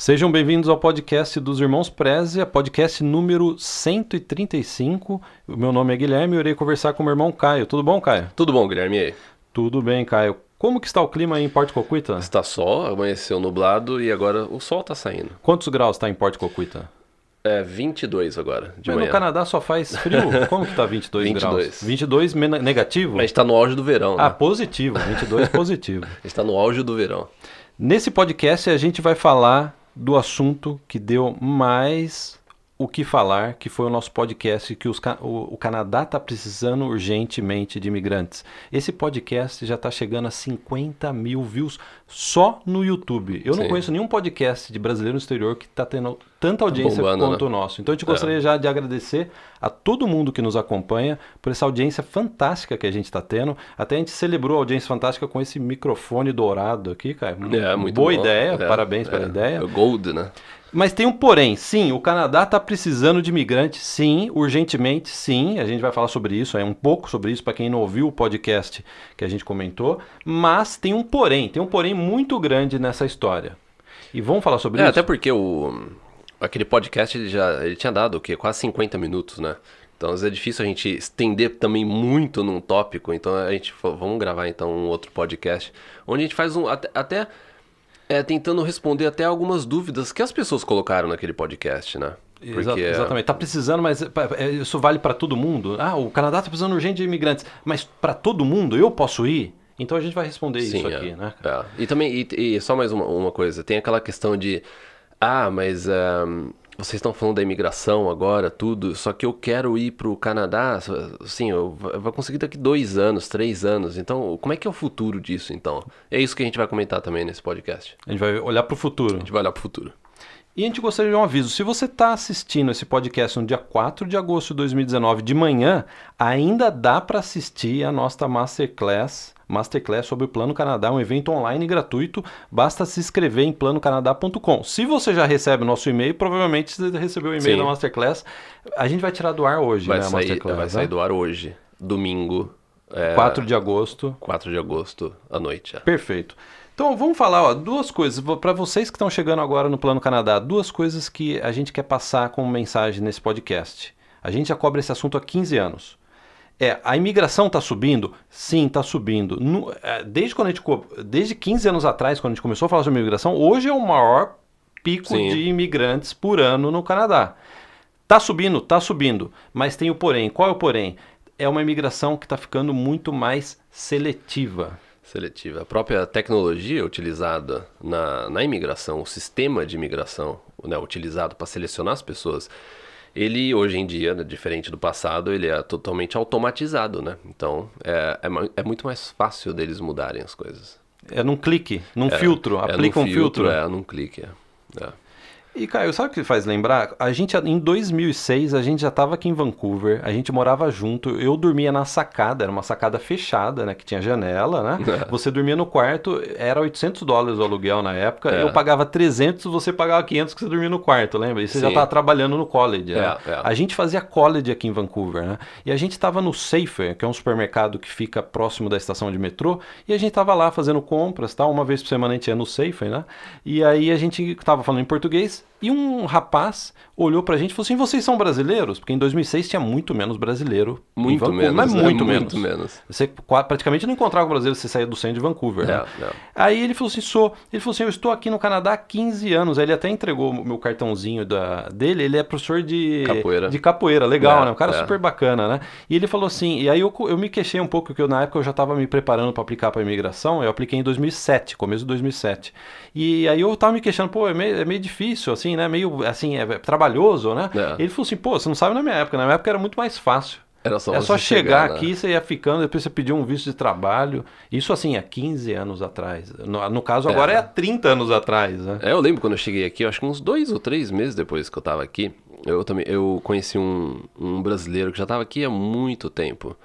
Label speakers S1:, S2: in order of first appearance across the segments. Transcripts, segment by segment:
S1: Sejam bem-vindos ao podcast dos Irmãos Preze, podcast número 135. O meu nome é Guilherme e irei conversar com o meu irmão Caio. Tudo bom, Caio? Tudo bom, Guilherme. Tudo bem, Caio. Como que está o clima aí em Porto Cocuita? Está sol, amanheceu nublado e agora o sol está saindo. Quantos graus está em Porto Cocuita? É 22 agora, de Mas manhã. no Canadá só faz frio? Como que tá 22, 22. graus? 22 negativo? Mas está no auge do verão, né? Ah, positivo, 22 positivo. está no auge do verão. Nesse podcast a gente vai falar do assunto que deu mais o que Falar, que foi o nosso podcast que os, o, o Canadá está precisando urgentemente de imigrantes. Esse podcast já está chegando a 50 mil views só no YouTube. Eu Sim. não conheço nenhum podcast de brasileiro no exterior que está tendo tanta audiência Bombando, quanto né? o nosso. Então, eu te gostaria é. já de agradecer a todo mundo que nos acompanha por essa audiência fantástica que a gente está tendo. Até a gente celebrou a audiência fantástica com esse microfone dourado aqui, cara. É, muito Boa bom. ideia, é, parabéns pela é. ideia. É Gold, né? Mas tem um porém, sim, o Canadá está precisando de imigrantes, sim, urgentemente, sim. A gente vai falar sobre isso, é um pouco sobre isso para quem não ouviu o podcast que a gente comentou. Mas tem um porém, tem um porém muito grande nessa história. E vamos falar sobre é, isso. Até
S2: porque o aquele podcast ele já ele tinha dado o quê? Quase 50 minutos, né? Então é difícil a gente estender também muito num tópico. Então a gente vamos gravar então um outro podcast onde a gente faz um até, até é, tentando responder até algumas dúvidas que as pessoas colocaram naquele podcast, né? Porque... É exatamente.
S1: Tá precisando, mas é, isso vale para todo mundo. Ah, o Canadá tá precisando urgente de imigrantes, mas para todo mundo eu posso ir? Então a gente vai responder Sim, isso é, aqui,
S2: né? É. E também, e, e só mais uma, uma, coisa, tem aquela questão de ah, mas um, vocês estão falando da imigração agora, tudo, só que eu quero ir para o Canadá, assim, eu vou conseguir daqui dois anos, três anos. Então, como é que é o futuro disso, então? É isso que a gente vai comentar também nesse podcast. A gente vai olhar para o futuro. A gente vai olhar para o futuro. E a gente gostaria de um aviso. Se você está assistindo esse podcast no dia 4 de agosto
S1: de 2019 de manhã, ainda dá para assistir a nossa Masterclass Masterclass sobre o Plano Canadá, um evento online gratuito. Basta se inscrever em planocanadá.com. Se você já recebe o nosso e-mail, provavelmente você recebeu o e-mail Sim. da Masterclass. A gente vai tirar do ar hoje, vai né, sair, Vai né? sair do
S2: ar hoje, domingo. É, 4 de agosto. 4
S1: de agosto à noite. É. Perfeito. Então vamos falar ó, duas coisas para vocês que estão chegando agora no Plano Canadá, duas coisas que a gente quer passar como mensagem nesse podcast. A gente já cobre esse assunto há 15 anos. É, a imigração está subindo? Sim, está subindo. No, é, desde, quando a gente, desde 15 anos atrás, quando a gente começou a falar sobre imigração, hoje é o maior pico Sim. de imigrantes por ano no Canadá. Está subindo? Está subindo. Mas tem o porém. Qual é o porém? É uma imigração que está ficando muito mais seletiva.
S2: Seletiva. A própria tecnologia utilizada na, na imigração, o sistema de imigração né, utilizado para selecionar as pessoas ele hoje em dia, né, diferente do passado, ele é totalmente automatizado, né? Então é, é, é muito mais fácil deles mudarem as coisas.
S1: É num clique, num é, filtro, é aplica um filtro. filtro. É, num
S2: clique. É.
S1: é. E, Caio, sabe o que faz lembrar? A gente, em 2006, a gente já estava aqui em Vancouver, a gente morava junto, eu dormia na sacada, era uma sacada fechada, né, que tinha janela, né? É. Você dormia no quarto, era 800 dólares o aluguel na época, é. eu pagava 300, você pagava 500 que você dormia no quarto, lembra? E você Sim. já estava trabalhando no college, né? É, é, A gente fazia college aqui em Vancouver, né? E a gente estava no Safer, que é um supermercado que fica próximo da estação de metrô, e a gente estava lá fazendo compras, tal, uma vez por semana a gente ia no Safer, né? E aí a gente estava falando em português, e um rapaz olhou pra gente e falou assim: vocês são brasileiros? Porque em 2006 tinha muito menos brasileiro. Muito Vancouver, menos. Mas é, muito, menos. muito menos. Você praticamente não encontrava um brasileiro se você saía do centro de Vancouver. Né? É, é. Aí ele falou assim: sou. Ele falou assim: eu estou aqui no Canadá há 15 anos. Aí ele até entregou o meu cartãozinho da, dele. Ele é professor de capoeira. De capoeira. Legal, é, né? Um cara super bacana, né? E ele falou assim: e aí eu, eu me queixei um pouco, que eu, na época eu já estava me preparando para aplicar para imigração. Eu apliquei em 2007, começo de 2007. E aí eu estava me queixando: pô, é meio, é meio difícil, assim assim, né? Meio assim, é, é, trabalhoso, né? É. Ele falou assim, pô, você não sabe na minha época, na minha época era muito mais fácil. Era só, é só chegar, chegar né? aqui, você ia ficando, depois você pediu um visto de trabalho. Isso assim, há 15 anos atrás.
S2: No, no caso, é. agora é. é há 30 anos atrás. Né? É, eu lembro quando eu cheguei aqui, acho que uns dois ou três meses depois que eu estava aqui, eu também eu conheci um, um brasileiro que já estava aqui há muito tempo.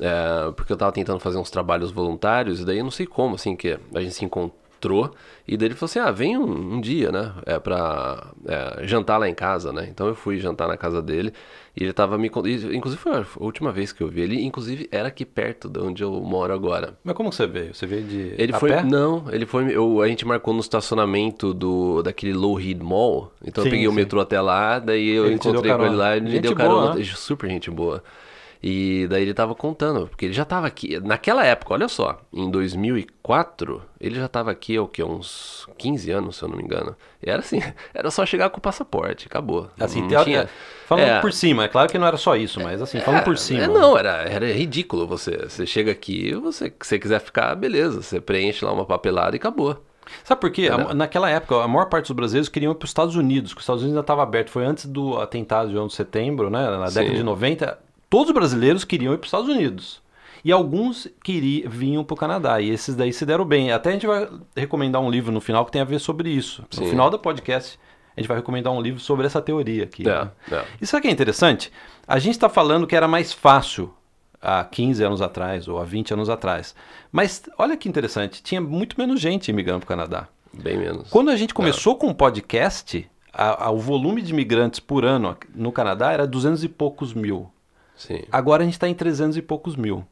S2: É, porque eu estava tentando fazer uns trabalhos voluntários, e daí eu não sei como, assim, que a gente se encontrou entrou e dele falou assim: ah, vem um, um dia, né? É pra é, jantar lá em casa, né? Então eu fui jantar na casa dele e ele tava me. Inclusive foi a última vez que eu vi ele, inclusive era aqui perto de onde eu moro agora.
S1: Mas como você veio? Você veio de. Ele a foi. Pé? Não,
S2: ele foi. Eu, a gente marcou no estacionamento do, daquele Low Mall. Então sim, eu peguei sim. o metrô até lá, daí eu ele encontrei com ele lá e ele me deu boa, carona. Né? Super gente boa. E daí ele estava contando, porque ele já estava aqui, naquela época, olha só, em 2004, ele já estava aqui há é o quê? Uns 15 anos, se eu não me engano. E era assim, era só chegar com o passaporte, acabou. Assim, não tinha... É, falando é, por cima, é claro que não era só isso, mas assim, falando é, por cima. É, não, era, era ridículo você, você chega aqui, você, se você quiser ficar, beleza, você preenche lá uma papelada e acabou. Sabe por quê? A, naquela época, a maior parte
S1: dos brasileiros queriam ir para os Estados Unidos, que os Estados Unidos ainda estava aberto. Foi antes do atentado de 11 de setembro, né? Na Sim. década de 90. Todos os brasileiros queriam ir para os Estados Unidos. E alguns queriam, vinham para o Canadá. E esses daí se deram bem. Até a gente vai recomendar um livro no final que tem a ver sobre isso. Sim. No final do podcast, a gente vai recomendar um livro sobre essa teoria aqui. É, né? é. Isso aqui é interessante. A gente está falando que era mais fácil há 15 anos atrás ou há 20 anos atrás. Mas olha que interessante, tinha muito menos gente imigrando para o Canadá. Bem menos. Quando a gente é. começou é. com o um podcast, a, a, o volume de imigrantes por ano no Canadá era 200 e poucos mil. Sim. Agora a gente está em 300 e poucos mil.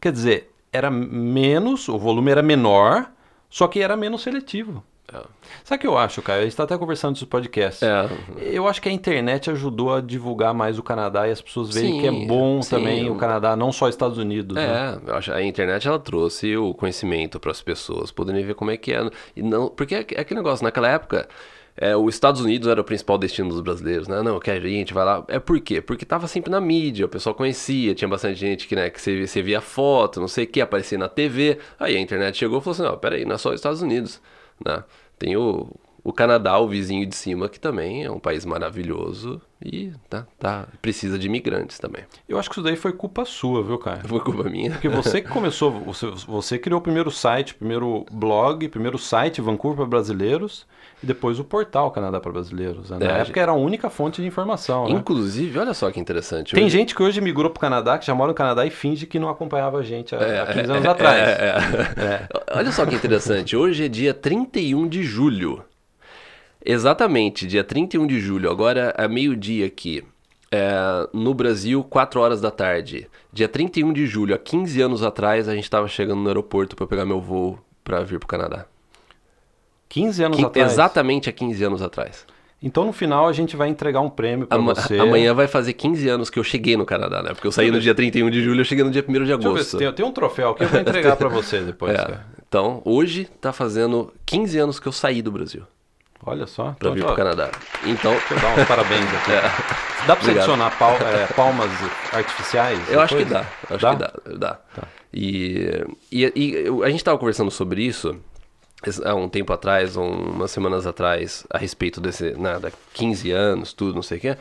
S1: Quer dizer, era menos, o volume era menor, só que era menos seletivo. É. Sabe o que eu acho, cara? A gente está até conversando dos podcasts. É. Eu acho que a internet ajudou a divulgar mais o Canadá e as pessoas verem sim, que é bom sim. também o
S2: Canadá, não só Estados Unidos. É, né? eu acho, a internet ela trouxe o conhecimento para as pessoas poderem ver como é que é. E não, porque é é aquele negócio, naquela época, é, os Estados Unidos era o principal destino dos brasileiros, né? Não, que a gente vai lá. É por quê? Porque tava sempre na mídia, o pessoal conhecia, tinha bastante gente que, né, que você, você via foto, não sei o que, aparecia na TV. Aí a internet chegou e falou assim: ó, peraí, não é só os Estados Unidos, né? Tem o, o Canadá, o vizinho de cima, que também é um país maravilhoso e tá, tá, precisa de imigrantes também.
S1: Eu acho que isso daí foi culpa sua, viu, cara? Foi culpa minha. Porque você que
S2: começou, você, você
S1: criou o primeiro site, primeiro blog, primeiro site Vancouver para brasileiros e depois o portal Canadá para Brasileiros. Né? Na é, época gente... era a única fonte de informação. Né? Inclusive, né? olha só que interessante. Tem hoje... gente que hoje migrou para o Canadá, que já mora no Canadá e finge que não acompanhava a gente há, é, há 15 é, anos é, atrás. É,
S2: olha só que interessante. Hoje é dia 31 de julho. Exatamente, dia 31 de julho, agora é meio-dia aqui. É, no Brasil, 4 horas da tarde. Dia 31 de julho, há 15 anos atrás, a gente estava chegando no aeroporto para pegar meu voo para vir para o Canadá. 15 anos Quin, atrás. Exatamente há 15 anos atrás.
S1: Então no final a gente vai entregar um prêmio para Ama você. Amanhã
S2: vai fazer 15 anos que eu cheguei no Canadá, né? Porque eu saí no dia 31 de julho, eu cheguei no dia 1 de agosto. Deixa eu ver, tem,
S1: tem um troféu que eu vou entregar para você
S2: depois. É. Então, hoje tá fazendo 15 anos que eu saí do Brasil. Olha só. Pra então, vir tá pro Canadá. Então. Deixa eu dar uns parabéns aqui. É. Dá pra você adicionar pal, é, palmas artificiais? Eu acho que dá. Acho dá? que dá. dá. Tá. E, e, e, a gente tava conversando sobre isso há um tempo atrás, ou umas semanas atrás, a respeito desse, nada, né, 15 anos, tudo, não sei o quê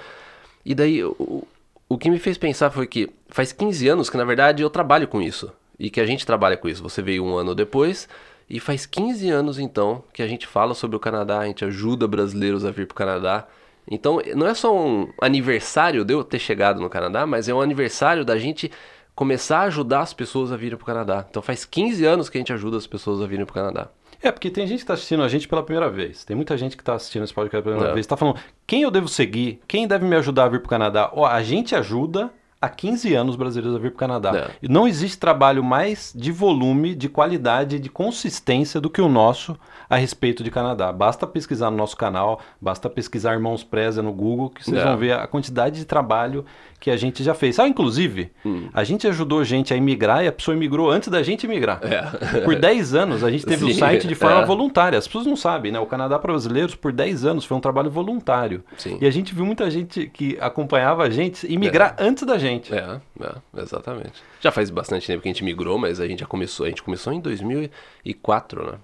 S2: E daí, o, o que me fez pensar foi que faz 15 anos que, na verdade, eu trabalho com isso. E que a gente trabalha com isso. Você veio um ano depois, e faz 15 anos, então, que a gente fala sobre o Canadá, a gente ajuda brasileiros a vir para o Canadá. Então, não é só um aniversário de eu ter chegado no Canadá, mas é um aniversário da gente começar a ajudar as pessoas a virem para o Canadá. Então, faz 15 anos que a gente ajuda as pessoas a virem para o Canadá. É, porque tem gente que está assistindo a gente pela primeira vez. Tem muita gente que está
S1: assistindo esse podcast pela primeira é. vez. Está falando, quem eu devo seguir? Quem deve me ajudar a vir para o Canadá? Ó, a gente ajuda há 15 anos brasileiros a vir para o Canadá. É. Não existe trabalho mais de volume, de qualidade, de consistência do que o nosso a respeito de Canadá. Basta pesquisar no nosso canal, basta pesquisar Irmãos Preza no Google, que vocês é. vão ver a quantidade de trabalho que a gente já fez. Ah, inclusive, hum. a gente ajudou gente a emigrar e a pessoa emigrou antes da gente emigrar.
S2: É. Por 10
S1: anos a gente teve o um site de forma é. voluntária. As pessoas não sabem, né? O Canadá para brasileiros, por 10 anos, foi um trabalho voluntário. Sim. E a gente viu muita gente que acompanhava a gente emigrar é.
S2: antes da gente gente. É, é, exatamente. Já faz bastante tempo que a gente migrou, mas a gente já começou. A gente começou em 2004, né?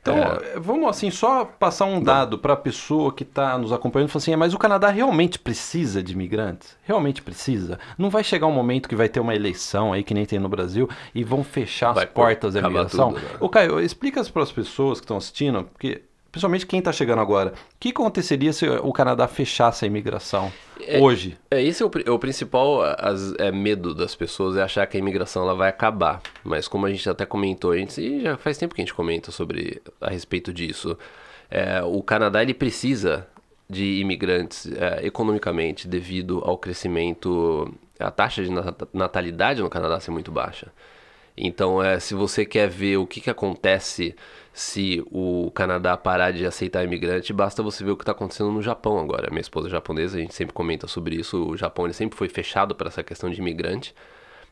S2: Então, é... Eh, vamos assim, só passar um dado
S1: para a pessoa que está nos acompanhando e falar assim: é, mas o Canadá realmente precisa de imigrantes? Realmente precisa? Não vai chegar um momento que vai ter uma eleição aí, que nem tem no Brasil, e vão fechar vai as portas da imigração? Tudo, né? Ô, Caio, explica para as pessoas que estão assistindo, porque principalmente quem está chegando agora. O que aconteceria se o Canadá fechasse a imigração é, hoje?
S2: É, esse é o, é o principal as, é, medo das pessoas, é achar que a imigração ela vai acabar. Mas como a gente até comentou antes, e já faz tempo que a gente comenta sobre a respeito disso, é, o Canadá ele precisa de imigrantes é, economicamente devido ao crescimento, a taxa de natalidade no Canadá ser muito baixa. Então, é, se você quer ver o que, que acontece se o Canadá parar de aceitar imigrante, basta você ver o que está acontecendo no Japão agora. Minha esposa é japonesa, a gente sempre comenta sobre isso. O Japão sempre foi fechado para essa questão de imigrante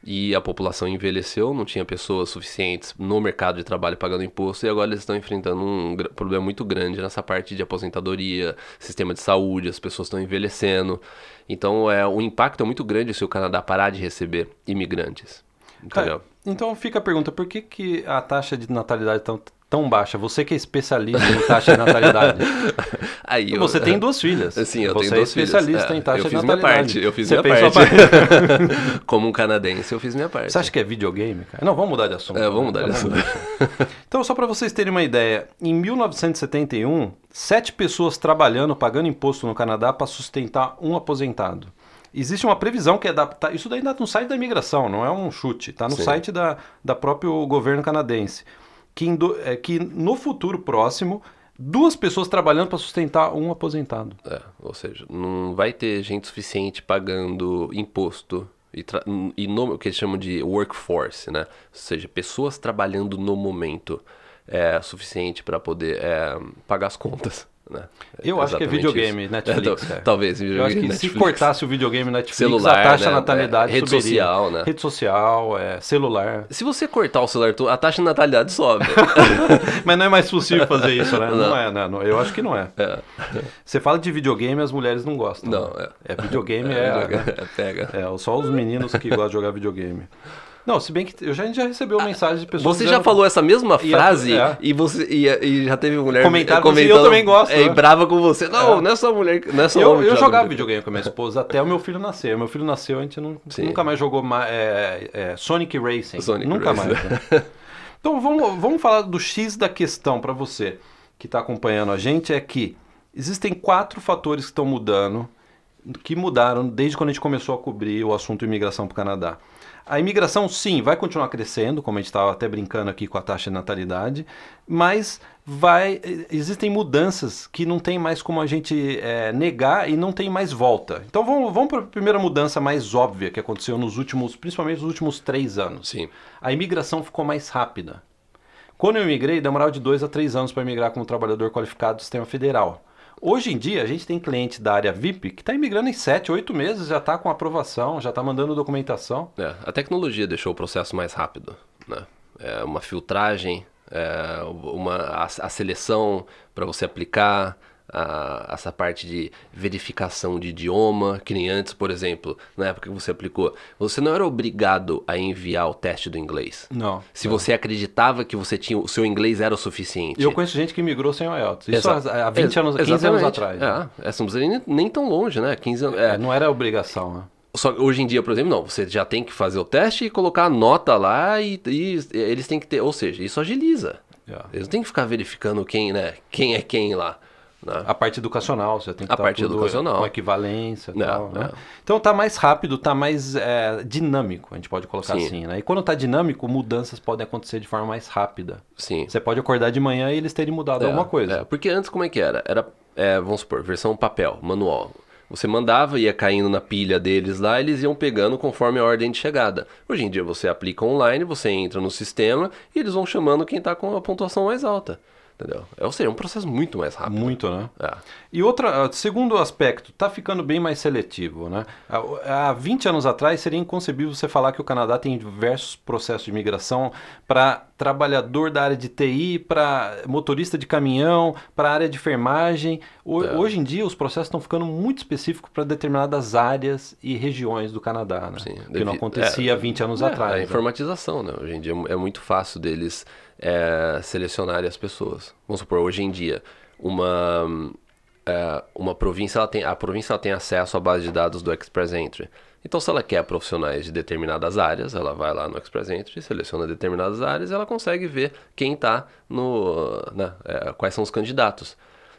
S2: e a população envelheceu, não tinha pessoas suficientes no mercado de trabalho pagando imposto e agora eles estão enfrentando um problema muito grande nessa parte de aposentadoria, sistema de saúde, as pessoas estão envelhecendo. Então, é, o impacto é muito grande se o Canadá parar de receber imigrantes. Entendeu? Cara,
S1: então fica a pergunta, por que, que a taxa de natalidade tão, tão baixa? Você que é especialista em taxa de natalidade. Aí eu, você tem duas filhas. Sim, eu você tenho é duas filhas. Você é especialista em é, taxa de natalidade. Eu fiz minha parte, eu fiz minha parte.
S2: Como um canadense, eu fiz minha parte. Você acha que é videogame, cara? Não, vamos mudar de assunto. É, vamos mudar de assunto.
S1: então, só para vocês terem uma ideia, em 1971, sete pessoas trabalhando, pagando imposto no Canadá para sustentar um aposentado existe uma previsão que é da, tá, isso daí está no site da imigração, não é um chute, está no Sim. site da, da próprio governo canadense, que, é, que no futuro próximo duas pessoas trabalhando para sustentar um aposentado.
S2: É, ou seja, não vai ter gente suficiente pagando imposto e, e no, o que eles chamam de workforce, né? Ou seja, pessoas trabalhando no momento é suficiente para poder é, pagar as contas. Né? É, Eu acho que é videogame, isso. Netflix. É, é. Então, talvez. Eu acho que Netflix. se cortasse o videogame Netflix, celular, a taxa né? É, natalidade é, rede subiria. social, né? Rede
S1: social, é, celular. Se você cortar o celular, a taxa
S2: de natalidade sobe. Mas não é mais possível fazer isso, né? Não, não é,
S1: né? Eu acho que não é. Você fala de videogame, as mulheres não gostam. Não, né? é. videogame, é, videogame, é, pega. É, só os meninos que gostam de jogar videogame. Não, se bem que eu já, a gente já recebeu ah, mensagem de pessoas. Você já falou essa mesma frase e, é. a, e você e, e, já teve mulher Comentário comentando. Eu também gosto. É, né? brava
S2: com você. Não, é. não é só mulher, não é só Eu, eu jogava videogame com
S1: a minha esposa até o meu filho nascer. Meu filho nasceu, a gente não, nunca mais jogou é, é, Sonic Racing. Sonic nunca Racing. mais. Né? então vamos, vamos falar do X da questão para você que está acompanhando a gente é que existem quatro fatores que estão mudando, que mudaram desde quando a gente começou a cobrir o assunto imigração para o Canadá. A imigração, sim, vai continuar crescendo, como a gente estava até brincando aqui com a taxa de natalidade, mas vai existem mudanças que não tem mais como a gente é, negar e não tem mais volta. Então vamos, vamos para a primeira mudança mais óbvia que aconteceu nos últimos, principalmente nos últimos três anos. Sim. A imigração ficou mais rápida. Quando eu imigrei, demorava de dois a três anos para migrar como trabalhador qualificado do sistema federal. Hoje em dia, a gente tem cliente da área VIP que está imigrando em 7, 8 meses, já está com aprovação, já está mandando documentação.
S2: É, a tecnologia deixou o processo mais rápido. Né? É uma filtragem, é uma, a, a seleção para você aplicar, a, essa parte de verificação de idioma, que nem antes, por exemplo, na época que você aplicou, você não era obrigado a enviar o teste do inglês. Não. Se não. você acreditava que você tinha, o seu inglês era o suficiente.
S1: E eu conheço gente que migrou sem o IELTS. Isso Exa há 20 anos, 15 anos atrás. É,
S2: essa né? é, não nem, nem tão longe, né? 15 anos, é. é. Não era obrigação, né? Só hoje em dia, por exemplo, não, você já tem que fazer o teste e colocar a nota lá e, e eles têm que ter, ou seja, isso agiliza. Yeah. É. Eles não têm que ficar verificando quem, né, quem é quem lá. Né? A parte educacional, você tem que a estar parte educacional. com equivalência tal, né? Então tá mais rápido, tá
S1: mais é, dinâmico, a gente pode colocar Sim. assim, né? E quando tá dinâmico, mudanças podem acontecer de forma mais rápida. Sim. Você pode acordar de manhã e eles terem mudado é, alguma
S2: coisa. É. Porque antes como é que era? Era, é, vamos supor, versão papel, manual. Você mandava, ia caindo na pilha deles lá, eles iam pegando conforme a ordem de chegada. Hoje em dia você aplica online, você entra no sistema e eles vão chamando quem está com a pontuação mais alta. Entendeu? É, ou seja, é um processo muito mais rápido. Muito, né? É.
S1: E outra, ah, segundo aspecto, está ficando bem mais seletivo, né? Ah, há 20 anos atrás seria inconcebível você falar que o Canadá tem diversos processos de migração para trabalhador da área de TI, para motorista de caminhão, para área de enfermagem. O, é. Hoje em dia os processos estão ficando muito específicos para determinadas áreas e regiões do Canadá, né? Sim, que não acontecia há é, 20 anos é, atrás. A né?
S2: informatização, né? Hoje em dia é, é muito fácil deles é, selecionarem as pessoas. Vamos supor, hoje em dia, uma, é, uma província, ela tem, a província ela tem acesso à base de dados do Express Entry. Então, se ela quer profissionais de determinadas áreas, ela vai lá no Express Entry, seleciona determinadas áreas e ela consegue ver quem está no. Né, é, quais são os candidatos.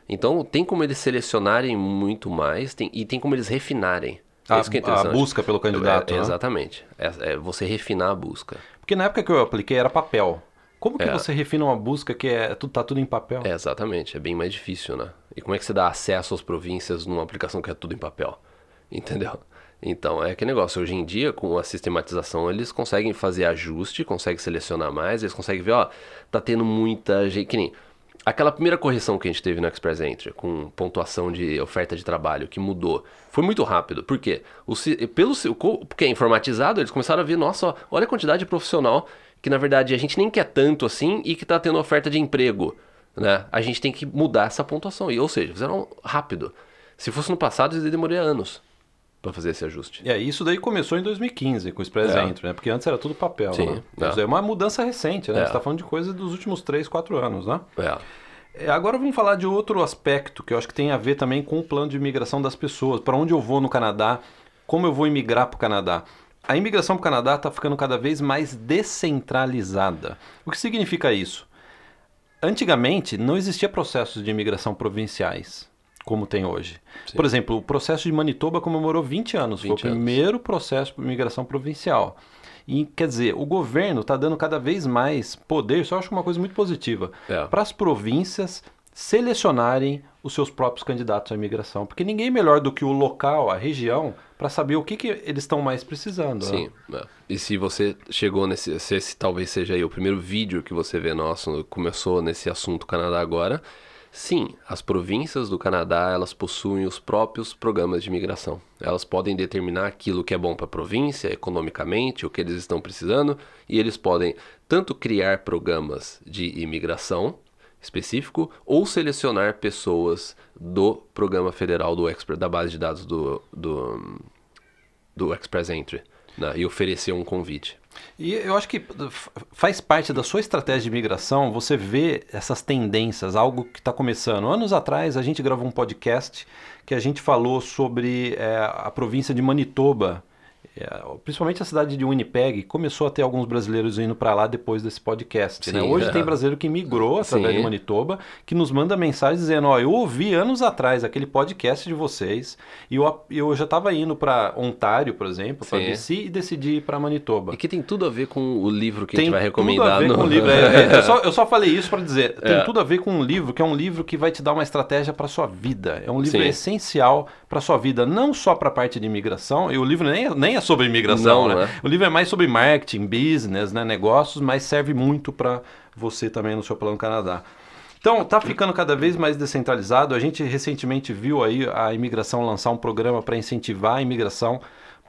S2: Então, tem como eles selecionarem muito mais tem, e tem como eles refinarem. A, é a busca pelo candidato. É, né? Exatamente. É, é, você refinar a busca. Porque na época que eu apliquei era papel. Como que é. você refina uma busca que é, tá tudo em papel? É, exatamente, é bem mais difícil, né? E como é que você dá acesso às províncias numa aplicação que é tudo em papel? Entendeu? Então, é que negócio, hoje em dia, com a sistematização, eles conseguem fazer ajuste, conseguem selecionar mais, eles conseguem ver, ó, tá tendo muita gente, que nem aquela primeira correção que a gente teve no Express Entry, com pontuação de oferta de trabalho, que mudou, foi muito rápido. Por quê? O, pelo, porque é informatizado, eles começaram a ver, nossa, olha a quantidade de profissional que na verdade a gente nem quer tanto assim e que está tendo oferta de emprego. Né? A gente tem que mudar essa pontuação. E, ou seja, fizeram rápido. Se fosse no passado, isso demoraria anos para fazer esse ajuste. É, isso daí
S1: começou em 2015 com o Express é. Entry, né? Porque antes era tudo papel. Sim, né? é. é uma mudança recente, né? É. Você está falando de coisa dos últimos 3, 4 anos, né? É. é. Agora vamos falar de outro aspecto que eu acho que tem a ver também com o plano de imigração das pessoas. Para onde eu vou no Canadá? Como eu vou imigrar para o Canadá? a imigração para o Canadá está ficando cada vez mais descentralizada. O que significa isso? Antigamente não existia processos de imigração provinciais como tem hoje. Sim. Por exemplo, o processo de Manitoba comemorou 20 anos, 20 foi o anos. primeiro processo de imigração provincial. E quer dizer, o governo está dando cada vez mais poder, isso eu acho uma coisa muito positiva, é. para as províncias selecionarem os seus próprios candidatos à imigração. Porque ninguém é melhor do que o local, a região, para saber o que, que eles estão mais precisando. Né? Sim.
S2: Né? E se você chegou nesse. Se esse talvez seja aí o primeiro vídeo que você vê nosso, começou nesse assunto Canadá agora. Sim, as províncias do Canadá, elas possuem os próprios programas de imigração. Elas podem determinar aquilo que é bom para a província, economicamente, o que eles estão precisando, e eles podem tanto criar programas de imigração, específico ou selecionar pessoas do programa federal do Express, da base de dados do, do, do Express Entry né? e oferecer um convite.
S1: E eu acho que
S2: faz parte da sua estratégia
S1: de migração você vê essas tendências, algo que está começando. Anos atrás, a gente gravou um podcast que a gente falou sobre é, a província de Manitoba é, principalmente a cidade de Winnipeg, começou a ter alguns brasileiros indo para lá depois desse podcast. Né? Sim, né? Hoje é. tem brasileiro que migrou através Sim. de Manitoba, que nos manda mensagem dizendo: Ó, eu ouvi anos atrás aquele podcast de vocês e eu, eu já estava indo para Ontário, por exemplo, para BC e decidi ir para Manitoba. E que tem tudo a ver com o livro que tem a gente vai recomendar. Tudo a ver no... com o livro. É, é, eu, só, eu, só, falei isso para dizer: tem é. tudo a ver com um livro, que é um livro que vai te dar uma estratégia para sua vida. É um livro Sim. essencial para sua vida, não só para a parte de imigração. E o livro nem é, nem é sobre imigração, não, né? É. O livro é mais sobre marketing, business, né? negócios, mas serve muito para você também no seu plano Canadá. Então, está ficando cada vez mais descentralizado. A gente recentemente viu aí a imigração lançar um programa para incentivar a imigração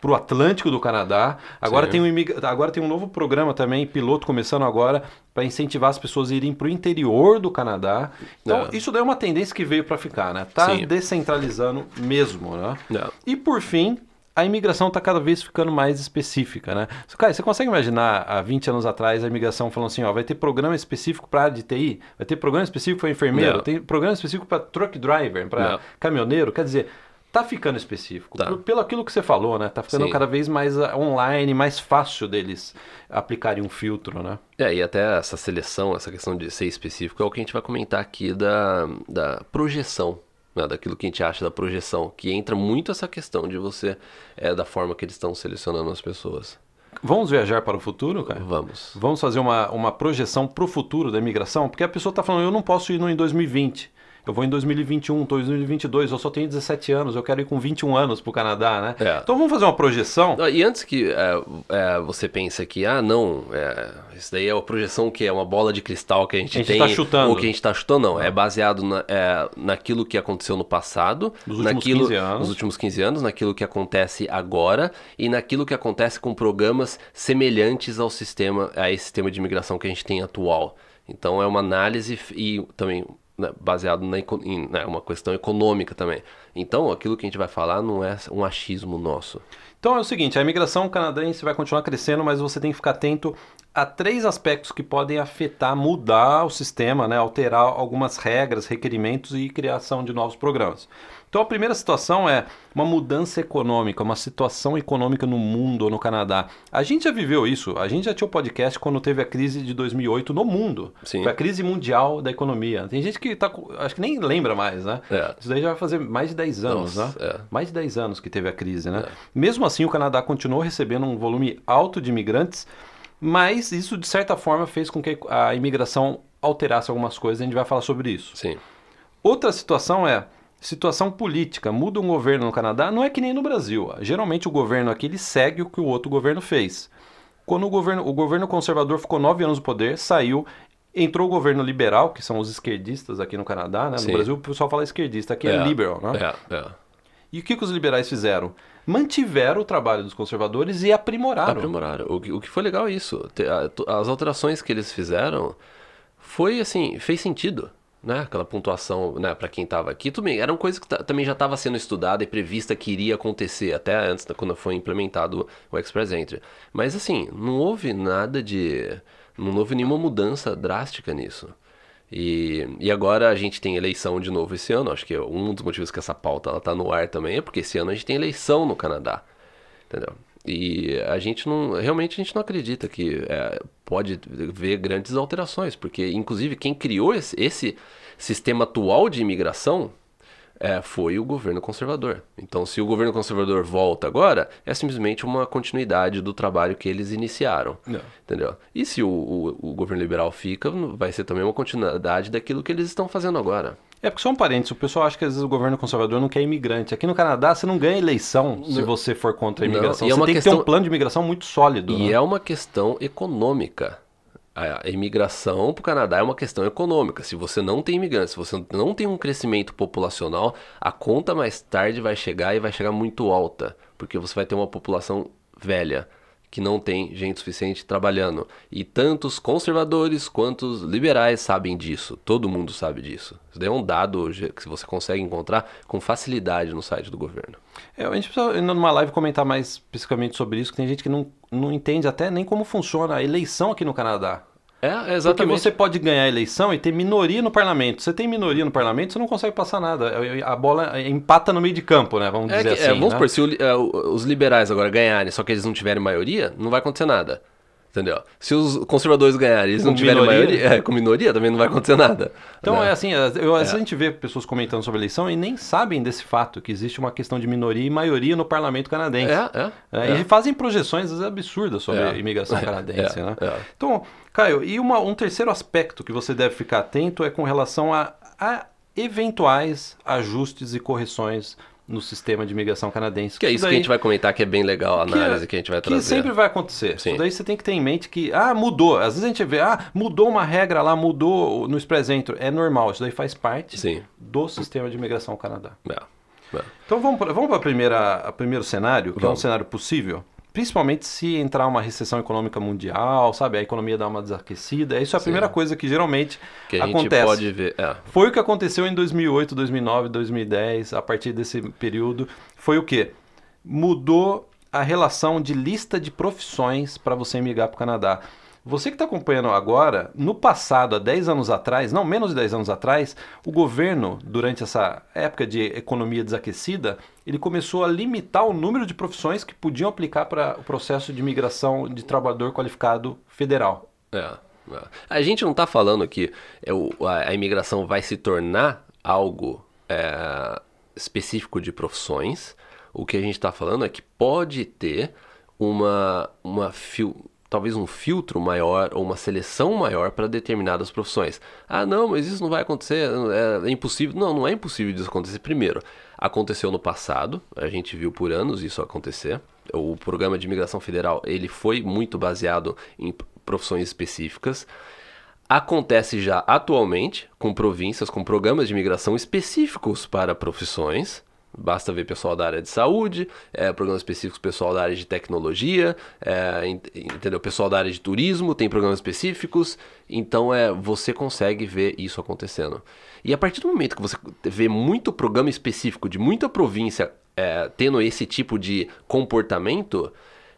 S1: para o Atlântico do Canadá. Agora tem, um, agora tem um novo programa também, piloto começando agora, para incentivar as pessoas a irem para o interior do Canadá. Então, é. isso daí é uma tendência que veio para ficar, né? Tá descentralizando mesmo, né? É. E por fim, a imigração está cada vez ficando mais específica, né? Cara, você consegue imaginar há 20 anos atrás a imigração falando assim, ó, vai ter programa específico para a DTI? vai ter programa específico para enfermeiro, Não. tem programa específico para truck driver, para caminhoneiro, quer dizer, Tá ficando específico. Tá. Pelo aquilo que você falou, né? Tá ficando Sim. cada vez mais
S2: ah, online, mais fácil deles aplicarem um filtro, né? É, e até essa seleção, essa questão de ser específico, é o que a gente vai comentar aqui da, da projeção. Né? Daquilo que a gente acha da projeção, que entra muito essa questão de você, é, da forma que eles estão selecionando as pessoas. Vamos viajar para o futuro, cara? Vamos. Vamos fazer uma, uma projeção para
S1: o futuro da imigração? Porque a pessoa está falando, eu não posso ir no, em 2020 eu vou em 2021, 2022, eu só tenho 17 anos, eu quero ir com 21 anos para o Canadá, né?
S2: É. Então vamos fazer uma projeção. Ah, e antes que é, é, você pense que, ah, não, é, isso daí é uma projeção que é uma bola de cristal que a gente, a gente tem. Tá chutando. O que a gente está chutando, não. É ah. baseado na, é, naquilo que aconteceu no passado, nos últimos, naquilo, 15 anos. nos últimos 15 anos, naquilo que acontece agora e naquilo que acontece com programas semelhantes ao sistema, a esse sistema de imigração que a gente tem atual. Então é uma análise e também né, baseado na em, né, uma questão econômica também. Então, aquilo que a gente vai falar não é um achismo nosso. Então é o seguinte, a
S1: imigração canadense vai continuar crescendo, mas você tem que ficar atento a três aspectos que podem afetar, mudar o sistema, né, alterar algumas regras, requerimentos e criação de novos programas. Então a primeira situação é uma mudança econômica, uma situação econômica no mundo ou no Canadá. A gente já viveu isso, a gente já tinha o um podcast quando teve a crise de 2008 no mundo. Sim. Foi a crise mundial da economia. Tem gente que tá, acho que nem lembra mais, né? É. Isso daí já vai fazer mais de 10 anos, Nossa, né? É. Mais de 10 anos que teve a crise, né? É. Mesmo assim, o Canadá continuou recebendo um volume alto de imigrantes, mas isso de certa forma fez com que a imigração alterasse algumas coisas, a gente vai falar sobre isso. Sim. Outra situação é situação política. Muda um governo no Canadá, não é que nem no Brasil. Geralmente o governo aqui ele segue o que o outro governo fez. Quando o governo, o governo conservador ficou nove anos no poder, saiu, entrou o governo liberal, que são os esquerdistas aqui no Canadá, né? No Sim. Brasil o pessoal fala esquerdista, aqui é, é liberal, né? É, é. E o que, que os liberais fizeram? Mantiveram o trabalho dos conservadores
S2: e aprimoraram. Aprimoraram. O que, o que foi legal é isso. As alterações que eles fizeram foi assim, fez sentido né? Aquela pontuação, né, para quem estava aqui, também era uma coisa que também já estava sendo estudada e prevista que iria acontecer até antes quando foi implementado o Express Entry. Mas assim, não houve nada de não houve nenhuma mudança drástica nisso. E, e agora a gente tem eleição de novo esse ano. Acho que um dos motivos que essa pauta ela tá no ar também é porque esse ano a gente tem eleição no Canadá. Entendeu? E a gente não. Realmente a gente não acredita que é, pode ver grandes alterações, porque, inclusive, quem criou esse, esse sistema atual de imigração é, foi o governo conservador. Então, se o governo conservador volta agora, é simplesmente uma continuidade do trabalho que eles iniciaram. Não. É. Entendeu? E se o, o, o, governo liberal fica, vai ser também uma continuidade daquilo que eles estão fazendo agora. É porque só um parênteses, o pessoal acha que às vezes o
S1: governo conservador não quer imigrante. Aqui no Canadá você não ganha eleição se você
S2: for contra a imigração. Não, é você tem questão... que ter um plano de imigração muito sólido. E né? é uma questão econômica. A imigração para o Canadá é uma questão econômica. Se você não tem imigrantes, se você não tem um crescimento populacional, a conta mais tarde vai chegar e vai chegar muito alta, porque você vai ter uma população velha que não tem gente suficiente trabalhando. E tanto os conservadores quanto os liberais sabem disso. Todo mundo sabe disso. Isso daí é um dado hoje que você consegue encontrar com facilidade no site do governo. É, a gente precisa, numa live, comentar mais especificamente sobre
S1: isso, que tem gente que não, não entende até nem como funciona a eleição aqui no Canadá. É, exatamente. Porque você pode ganhar a eleição e ter minoria no parlamento. Você tem minoria no parlamento, você não consegue passar nada. É, é, a
S2: bola empata no meio de campo, né? Vamos é dizer que, é, assim. É, vamos né? por, se o, os liberais agora ganharem, só que eles não tiverem maioria, não vai acontecer nada. Entendeu? Se os conservadores ganharem, eles não tiverem minoria. maioria, é, com minoria também não vai acontecer nada. Então né? é assim, eu, é. a gente vê pessoas comentando sobre eleição e nem
S1: sabem desse fato, que existe uma questão de minoria e maioria no parlamento canadense. É, é. é, é. E fazem projeções absurdas sobre a imigração canadense, né? Então, Caio, e uma, um terceiro aspecto que você deve ficar atento é com relação a, a eventuais ajustes e correções no sistema de imigração canadense. Que é isso daí, que a gente vai
S2: comentar, que é bem legal a análise que, é, que a gente vai trazer. Que sempre
S1: vai acontecer. Sim. Isso daí você tem que ter em mente que, ah, mudou. Às vezes a gente vê, ah, mudou uma regra lá, mudou no Entry. É normal, isso daí faz parte Sim. do sistema de imigração Canadá.
S2: É. É.
S1: Então vamos para vamos o primeiro cenário, que vamos. é um cenário possível principalmente se entrar uma recessão econômica mundial, sabe? A economia dá uma desaquecida. Isso é a Sim. primeira coisa que geralmente que a acontece. Gente pode ver. É. Foi o que aconteceu em 2008, 2009, 2010, a partir desse período. Foi o quê? Mudou a relação de lista de profissões para você migrar para o Canadá. Você que está acompanhando agora, no passado, há 10 anos atrás, não menos de 10 anos atrás, o governo, durante essa época de economia desaquecida, ele começou a limitar o número de profissões que podiam aplicar para o processo de migração de trabalhador qualificado federal.
S2: É. é. A gente não está falando que é a imigração vai se tornar algo é, específico de profissões. O que a gente está falando é que pode ter uma, uma fil talvez um filtro maior ou uma seleção maior para determinadas profissões. Ah, não, mas isso não vai acontecer, é, é impossível. Não, não é impossível isso acontecer. Primeiro, aconteceu no passado, a gente viu por anos isso acontecer. O programa de imigração federal ele foi muito baseado em profissões específicas. Acontece já atualmente com províncias, com programas de imigração específicos para profissões. Basta ver pessoal da área de saúde, é, programas específicos pessoal da área de tecnologia, é, entendeu? Pessoal da área de turismo tem programas específicos. Então é você consegue ver isso acontecendo. E a partir do momento que você vê muito programa específico de muita província é, tendo esse tipo de comportamento,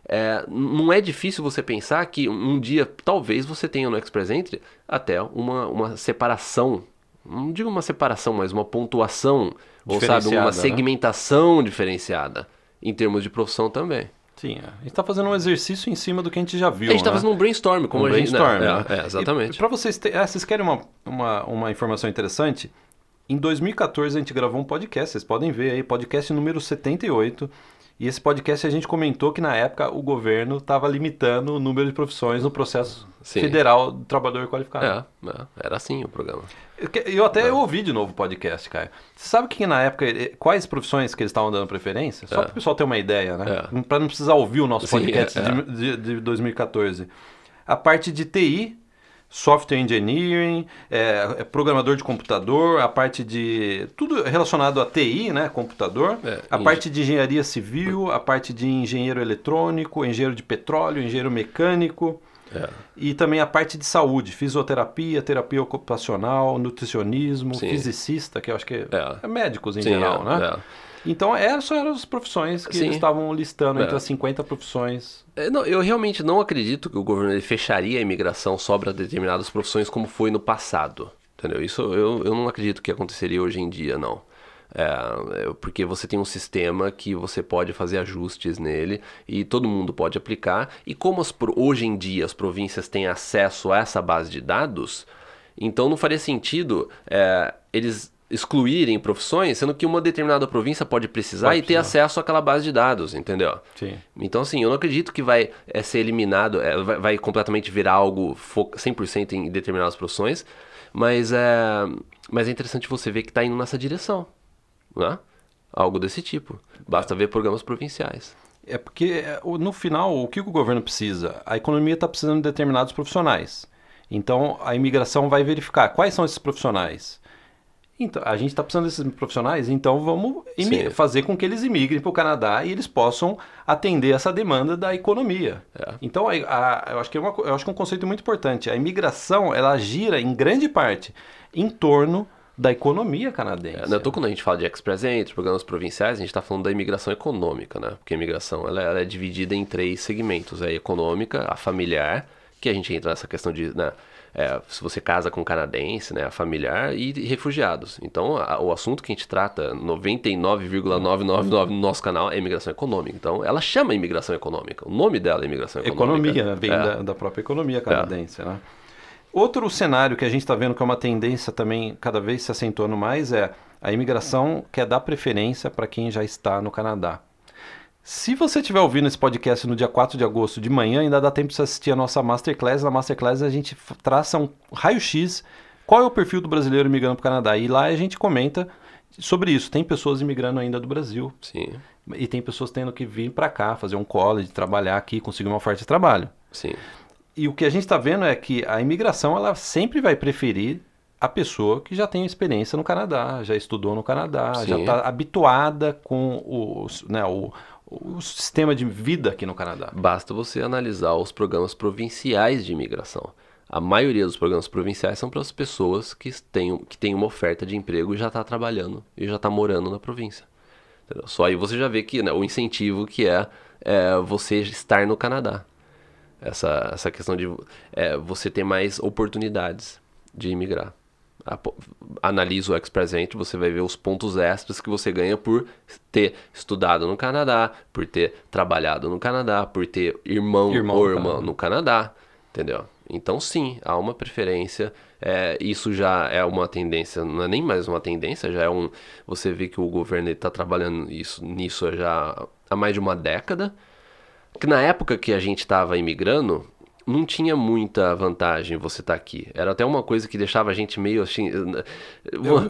S2: é, não é difícil você pensar que um dia talvez você tenha no Express Entry até uma, uma separação. Não digo uma separação, mas uma pontuação ou sabe, uma né? segmentação né? diferenciada em termos de profissão também. Sim, é. a
S1: gente está fazendo um exercício em cima do que a gente já viu. A gente está né? fazendo um brainstorm, como um a gente. Né? Brainstorm, né? é, é, exatamente. Para vocês, te... ah, vocês querem uma, uma, uma informação interessante? Em 2014 a gente gravou um podcast, vocês podem ver aí, podcast número 78, e esse podcast a gente comentou que na época o governo estava limitando o número de profissões no processo Sim. federal do trabalhador qualificado. É, é, era assim o programa. Eu, até é. ouvi de novo o podcast, Caio. Você sabe que na época, eh, quais profissões que eles estavam dando preferência? Só é. para o pessoal ter uma ideia, né? É. Para não precisar ouvir o nosso podcast Sim, é, de, de, de 2014. A parte de TI software engineering, é, é programador de computador, a parte de tudo relacionado a TI, né, computador, é, a parte de engenharia civil, a parte de engenheiro eletrônico, engenheiro de petróleo, engenheiro mecânico. É. E também a parte de saúde, fisioterapia, terapia ocupacional, nutricionismo, Sim. fisicista, que eu acho que é, é médicos em Sim, geral, é, né? É. Então, eram eram as profissões que Sim. eles estavam listando, é. entre as 50 profissões.
S2: É, não, eu realmente não acredito que o governo fecharia a imigração só para determinadas profissões como foi no passado. Entendeu? Isso eu, eu não acredito que aconteceria hoje em dia, não. É, porque você tem um sistema que você pode fazer ajustes nele e todo mundo pode aplicar. E como as, hoje em dia as províncias têm acesso a essa base de dados, então não faria sentido é, eles excluírem profissões, sendo que uma determinada província pode precisar pode e ter acesso àquela base de dados, entendeu? Sim. Então, assim, eu não acredito que vai é, ser eliminado, é, vai, vai, completamente virar algo 100% em determinadas profissões, mas é, mas é interessante você ver que está indo nessa direção, né? Algo desse tipo. Basta ver programas provinciais.
S1: É porque, no final, o que o governo precisa? A economia está precisando de determinados profissionais. Então, a imigração vai verificar quais são esses profissionais então, a gente está precisando desses profissionais, então vamos fazer com que eles imigrem para o Canadá e eles possam atender essa demanda da economia. É. Então, a, a, eu, acho que é uma, eu acho que é um conceito muito importante. A imigração, ela gira
S2: em grande parte em torno da economia canadense. É, não, né, tô, quando a gente fala de Express Entry, programas provinciais, a gente está falando da imigração econômica, né? Porque a imigração ela, é, ela é dividida em três segmentos. É a econômica, a familiar, que a gente entra nessa questão de... Né, é, se você casa com canadense, né, familiar e refugiados. Então, a, o assunto que a gente trata, 99,999 no nosso canal, é imigração econômica. Então, ela chama imigração econômica. O nome dela é imigração econômica. Economia, né, vem é. da,
S1: da, própria economia é. canadense, é. né?
S2: Outro cenário
S1: que a gente está vendo que é uma tendência também cada vez se acentuando mais é a imigração quer é dar preferência para quem já está no Canadá. Se você estiver ouvindo esse podcast no dia 4 de agosto de manhã, ainda dá tempo de assistir a nossa Masterclass. Na Masterclass a gente traça um raio-x, qual é o perfil do brasileiro imigrando para o Canadá. E lá a gente comenta sobre isso. Tem pessoas imigrando ainda do Brasil. Sim. E tem pessoas tendo que vir para cá, fazer um college, trabalhar aqui, conseguir uma oferta de trabalho. Sim. E o que a gente está vendo é que a imigração ela sempre vai preferir a pessoa que já tem experiência no Canadá, já estudou no Canadá, Sim. já está
S2: habituada com os, né, o, o sistema de vida aqui no Canadá. Basta você analisar os programas provinciais de imigração. A maioria dos programas provinciais são para as pessoas que têm, que têm uma oferta de emprego e já está trabalhando e já está morando na província. Entendeu? Só aí você já vê que né, o incentivo que é, é, você estar no Canadá. Essa, essa questão de é, você ter mais oportunidades de imigrar analisa o ex-presente, você vai ver os pontos extras que você ganha por ter estudado no Canadá, por ter trabalhado no Canadá, por ter irmão, irmão ou irmã no Canadá, entendeu? Então sim, há uma preferência. É, isso já é uma tendência, não é nem mais uma tendência, já é um. Você vê que o governo está trabalhando isso, nisso já há mais de uma década. Que na época que a gente estava imigrando, não tinha muita vantagem você estar tá aqui. Era até uma coisa que deixava a gente meio assim.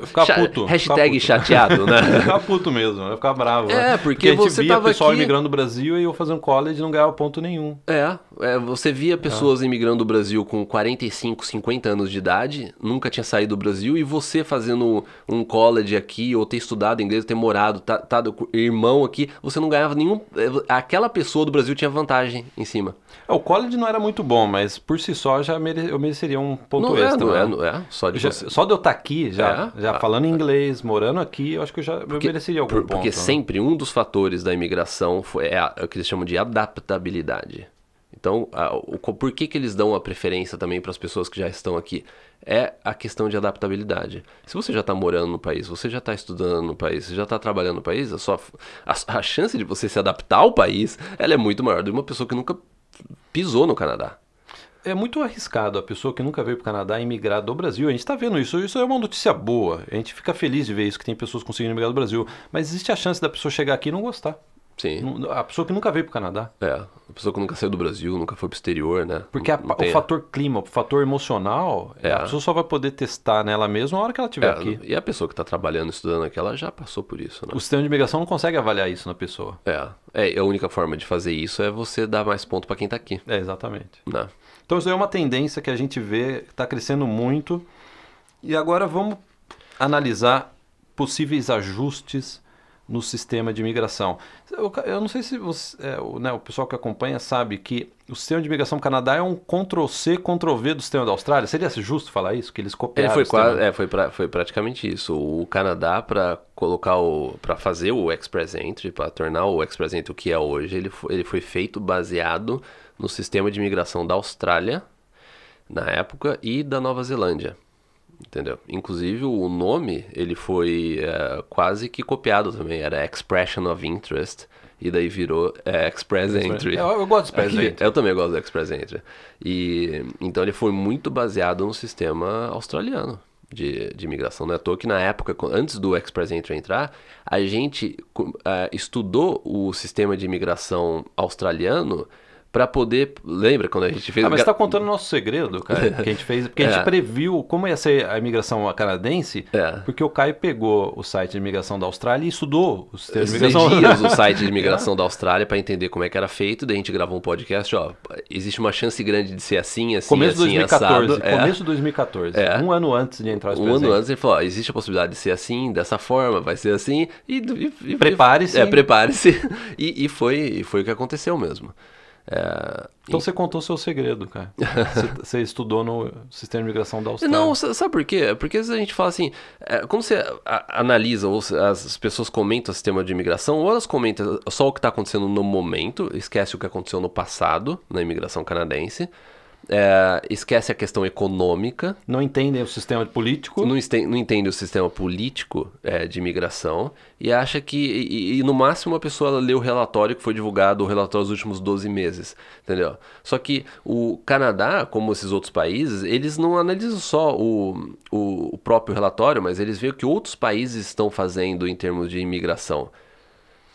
S2: ficar puto. Hashtag puto. chateado, né? ficar puto mesmo, eu ficar bravo. Né? É, porque, a gente você via pessoal aqui... imigrando
S1: do Brasil e eu fazendo college não ganhava ponto nenhum.
S2: É, é você via é. pessoas é. imigrando do Brasil com 45, 50 anos de idade, nunca tinha saído do Brasil, e você fazendo um college aqui, ou ter estudado inglês, ter morado, tá, tá irmão aqui, você não ganhava nenhum. Eh, aquela pessoa do Brasil tinha vantagem em cima. É, o college não era muito bom, mas por si só já mere... eu mereceria um ponto não é, extra. É, não né? é, não é. Só de, já, você...
S1: só de eu estar tá aqui, já, é? já ah.
S2: falando inglês, morando aqui, eu acho que eu já
S1: porque, eu mereceria algum por, ponto. Porque né? sempre
S2: um dos fatores da imigração é, é o que eles chamam de adaptabilidade. Então, a, o, por que, que eles dão a preferência também para as pessoas que já estão aqui? É a questão de adaptabilidade. Se você já está morando no país, você já está estudando no país, você já está trabalhando no país, a, sua, a, a, chance de você se adaptar ao país ela é muito maior do que uma pessoa que nunca pisou no Canadá. É muito arriscado a pessoa que nunca veio para o Canadá emigrar
S1: do Brasil. A gente está vendo isso. Isso é uma notícia boa. A gente fica feliz de ver isso, que tem pessoas conseguindo emigrar do Brasil. Mas existe a chance da pessoa chegar aqui e não gostar. Sim. A pessoa que nunca veio para o Canadá. É, a pessoa que
S2: nunca saiu do Brasil, nunca foi para o exterior, né? Porque a, o
S1: fator clima, o fator emocional,
S2: é. a pessoa só vai poder testar nela mesma a hora que ela estiver é, aqui. E a pessoa que está trabalhando, estudando aqui, ela já passou por isso, né? O sistema de imigração não consegue avaliar isso na pessoa. É, é a única forma de fazer isso é você dar mais ponto para quem está aqui. É, exatamente. Né?
S1: Então isso é uma tendência que a gente vê, está crescendo muito. E agora vamos analisar possíveis ajustes no sistema de imigração. Eu, eu não sei se você, é, o, né, o, pessoal que acompanha sabe que o sistema de imigração do Canadá é um Ctrl-C, Ctrl-V do sistema da Austrália. Seria justo falar isso? Que eles copiaram? É, foi, quase,
S2: é, foi, pra, foi praticamente isso. O Canadá, para colocar o. para fazer o Express Entry, para tornar o Express Entry o que é hoje, ele foi, ele foi feito baseado no sistema de imigração da Austrália, na época, e da Nova Zelândia entendeu? Inclusive o nome ele foi é, quase que copiado também, era Expression of Interest e daí virou é, Express Entry. É, eu, eu gosto do Express Aqui, é Entry. Eu também gosto do Express Entry. E então ele foi muito baseado no sistema australiano. De, de imigração, não é à toa que na época, antes do Express Entry entrar, a gente uh, estudou o sistema de imigração australiano para poder. Lembra quando a gente fez. Ah, mas você tá
S1: contando o nosso segredo, cara, que a gente fez. Porque é. a gente é. previu como ia ser a imigração canadense, é. porque o Caio pegou o site de imigração da Austrália e estudou os termos de imigração. dias o site de imigração da
S2: Austrália para entender como é que era feito, daí a gente gravou um podcast, ó. Existe uma chance grande de ser assim, assim, começo assim, 2014, assado. É. Começo de
S1: 2014,
S2: é. um ano antes de entrar os Um ano antes ele falou, ó, existe a possibilidade de ser assim, dessa forma, vai ser assim, e... e, e prepare-se. É, prepare-se. E, e, foi, e foi o que aconteceu mesmo.
S1: É, então e... você contou seu segredo, cara. você, você, estudou no sistema de imigração da Austrália.
S2: Não, sabe por quê? Porque a gente fala assim, é, quando você analisa, ou as pessoas comentam o sistema de imigração, ou elas comentam só o que está acontecendo no momento, esquece o que aconteceu no passado na imigração canadense. É, esquece a questão econômica. Não entende o sistema político. Não, este, não entende o sistema político é, de imigração e acha que. E, e, no máximo uma pessoa lê o relatório que foi divulgado, o relatório dos últimos 12 meses, entendeu? Só que o Canadá, como esses outros países, eles não analisam só o, o, o próprio relatório, mas eles veem o que outros países estão fazendo em termos de imigração.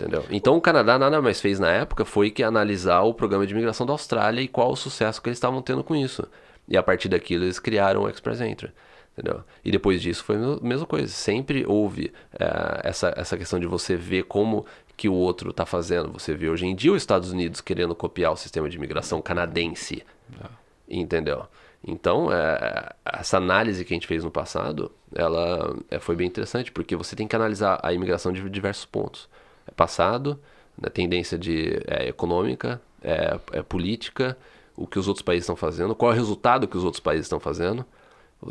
S2: Entendeu? Então o Canadá nada mais fez na época foi que analisar o programa de imigração da Austrália e qual o sucesso que eles estavam tendo com isso. E a partir daquilo eles criaram o Express Entry. Entendeu? E depois disso foi a mesma coisa. Sempre houve é, essa, essa questão de você ver como que o outro está fazendo. Você vê hoje em dia os Estados Unidos querendo copiar o sistema de imigração canadense. É. Entendeu? Então, é, essa análise que a gente fez no passado, ela é, foi bem interessante, porque você tem que analisar a imigração de diversos pontos. É passado, a né, tendência de, é, econômica, é, é, política, o que os outros países estão fazendo, qual é o resultado que os outros países estão fazendo.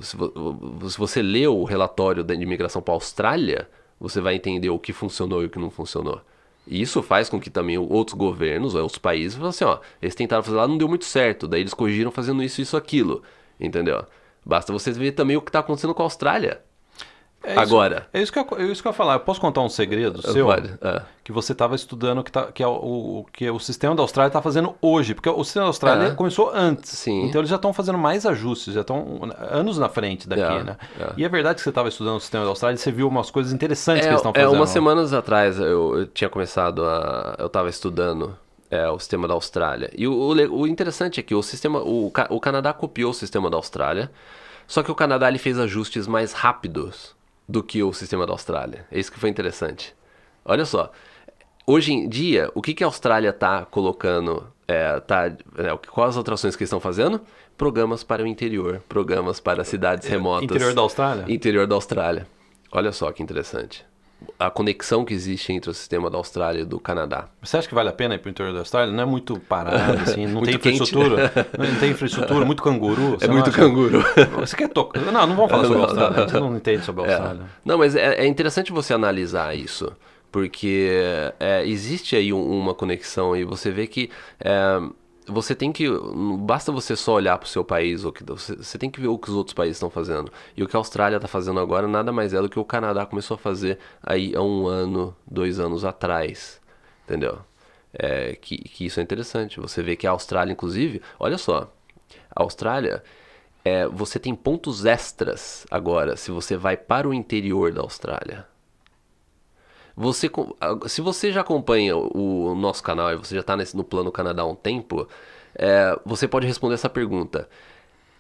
S2: Se, você leu o relatório de imigração para a Austrália, você vai entender o que funcionou e o que não funcionou. E isso faz com que também outros governos, outros países, falem assim, ó, eles tentaram fazer lá, não deu muito certo, daí eles corrigiram fazendo isso, isso, aquilo, entendeu? Basta vocês verem também o que está acontecendo com a Austrália. É isso, Agora. É isso que eu, é isso que eu ia falar. Eu posso contar um segredo
S1: é, seu? Pode, é. Que você estava estudando que, tá, que, é o, que é o sistema da Austrália está fazendo hoje. Porque o sistema da Austrália é. começou antes. Sim. Então eles já estão fazendo mais ajustes, já estão anos na frente
S2: daqui, é, né? E
S1: é verdade que você estava estudando o sistema da Austrália e você viu umas coisas interessantes que eles estão fazendo. É, umas semanas
S2: atrás eu, eu tinha começado a. Eu estava estudando. o sistema da Austrália. E o, o, o interessante é que o sistema, o, o Canadá copiou o sistema da Austrália, só que o Canadá ele fez ajustes mais rápidos do que o sistema da Austrália. É isso que foi interessante. Olha só, hoje em dia, o que, que a Austrália está colocando? É, tá, é, quais as atrações que eles estão fazendo? Programas para o interior, programas para cidades é, remotas. Interior da Austrália? Interior da Austrália. Olha só que interessante a conexão que existe entre o sistema da Austrália e do Canadá. Você acha que vale a pena ir para o interior da Austrália? Não é muito parado, assim, não tem infraestrutura. não tem infraestrutura, muito canguru. É muito acha? canguru. Você quer tocar? Não, não vamos falar sobre a Austrália. Você não entende sobre a é. Austrália. É. Não, mas é, é, interessante você analisar isso. Porque é, existe aí um, uma conexão e você vê que é, você tem que. basta você só olhar para o seu país, ou que você, você, tem que ver o que os outros países estão fazendo. E o que a Austrália está fazendo agora nada mais é do que o Canadá começou a fazer aí há um ano, dois anos atrás. Entendeu? É, que, que isso é interessante. Você vê que a Austrália, inclusive, olha só. A Austrália, é, você tem pontos extras agora se você vai para o interior da Austrália. Você, se você já acompanha o nosso canal e você já está no Plano Canadá há um tempo, é, você pode responder essa pergunta.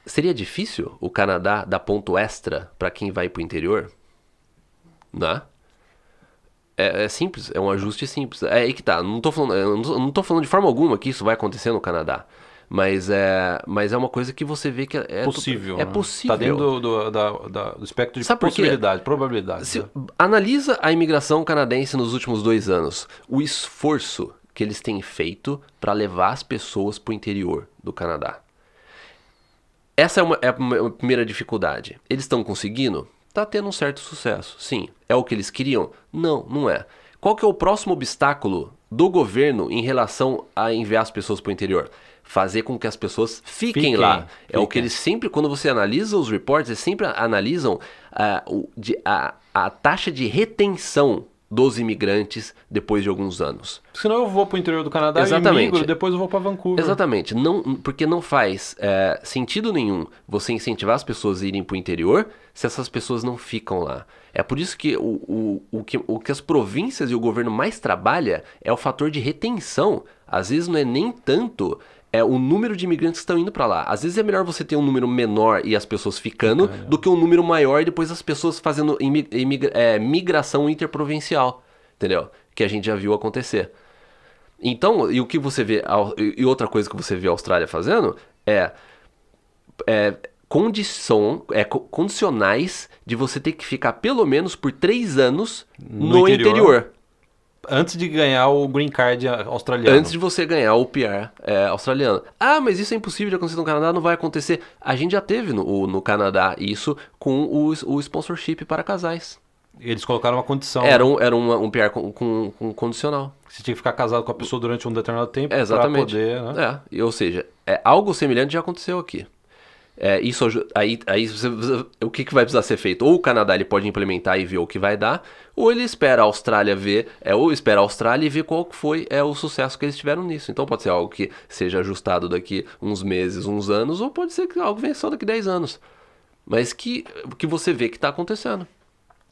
S2: Seria difícil o Canadá dar ponto extra para quem vai para o interior? Né? É, é, simples, é um ajuste simples. É aí que tá. Não estou falando, não tô, não tô falando de forma alguma que isso vai acontecer no Canadá. Mas é, mas é uma coisa que você vê que é, é possível. É né? possível. Está dentro do, do, do espectro de Sabe possibilidade, probabilidade. Se, né? Analisa a imigração canadense nos últimos dois anos. O esforço que eles têm feito para levar as pessoas para o interior do Canadá. Essa é, uma, é a primeira dificuldade. Eles estão conseguindo? está tendo um certo sucesso. Sim. É o que eles queriam? Não, não é. Qual que é o próximo obstáculo do governo em relação a enviar as pessoas para o interior? fazer com que as pessoas fiquem, fiquem lá. É o que eles sempre, quando você analisa os reports, eles sempre analisam a, ah, a, a taxa de retenção dos imigrantes depois de alguns anos. Senão eu vou para o interior do Canadá Exatamente. e migro,
S1: depois eu vou para Vancouver.
S2: Exatamente, não, porque não faz é, sentido nenhum você incentivar as pessoas a irem para o interior se essas pessoas não ficam lá. É por isso que o, o, o que o que as províncias e o governo mais trabalha é o fator de retenção. Às vezes não é nem tanto é o número de imigrantes que estão indo para lá. Às vezes é melhor você ter um número menor e as pessoas ficando é. do que um número maior e depois as pessoas fazendo é, migração interprovincial, entendeu? Que a gente já viu acontecer. Então, e o que você vê e outra coisa que você vê a Austrália fazendo é, é condição, é, condicionais de você ter que ficar pelo menos por três anos no, no interior. interior. Antes de ganhar o green card australiano. Antes de você ganhar o PR é, australiano. Ah, mas isso é impossível de acontecer no Canadá, não vai acontecer. A gente já teve no, no Canadá isso com o, o sponsorship para casais. Eles colocaram uma condição. Era né? um, era uma, um PR com, com, com, condicional. Você tinha que ficar casado com a pessoa durante um determinado tempo é, para poder... Né? É, ou seja, é, algo semelhante já aconteceu aqui. É, isso aí, aí o que, que vai precisar ser feito? Ou o Canadá ele pode implementar e ver o que vai dar, ou ele espera a Austrália ver, é, ou espera a Austrália e ver qual foi é, o sucesso que eles tiveram nisso. Então pode ser algo que seja ajustado daqui uns meses, uns anos, ou pode ser que algo venha só daqui 10 anos. Mas que, que você vê que está acontecendo.